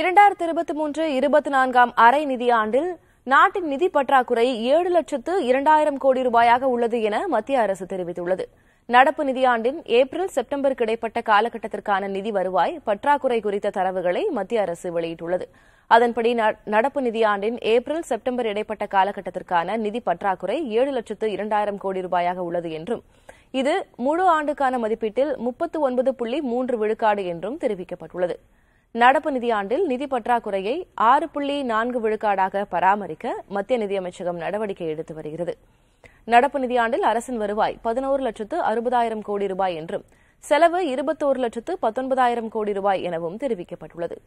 இரண்டாயிரத்தி இருபத்தி மூன்று இருபத்தி நான்காம் அரை நிதியாண்டில் நாட்டின் நிதி பற்றாக்குறை ஏழு லட்சத்து இரண்டாயிரம் கோடி ரூபாயாக உள்ளது என மத்திய அரசு தெரிவித்துள்ளது நடப்பு நிதியாண்டின் ஏப்ரல் செப்டம்பர் கிடைப்பட்ட காலகட்டத்திற்கான நிதி வருவாய் பற்றாக்குறை குறித்த தரவுகளை மத்திய அரசு வெளியிட்டுள்ளது அதன்படி நடப்பு நிதியாண்டின் ஏப்ரல் செப்டம்பர் இடைப்பட்ட காலகட்டத்திற்கான நிதி பற்றாக்குறை ஏழு லட்சத்து இரண்டாயிரம் கோடி ரூபாயாக உள்ளது என்றும் இது முழு ஆண்டுக்கான மதிப்பீட்டில் முப்பத்து ஒன்பது புள்ளி மூன்று விழுக்காடு என்றும் தெரிவிக்கப்பட்டுள்ளது நடப்பு நிதியாண்டில் நிதி பற்றாக்குறையை ஆறு புள்ளி நான்கு விழுக்காடாக பராமரிக்க மத்திய நிதியமைச்சகம் நடவடிக்கை எடுத்து வருகிறது நடப்பு நிதியாண்டில் அரசின் வருவாய் பதினோரு லட்சத்து அறுபதாயிரம் கோடி ரூபாய் என்றும் செலவு இருபத்தோரு லட்சத்து பத்தொன்பதாயிரம் கோடி ரூபாய் எனவும் தெரிவிக்கப்பட்டுள்ளது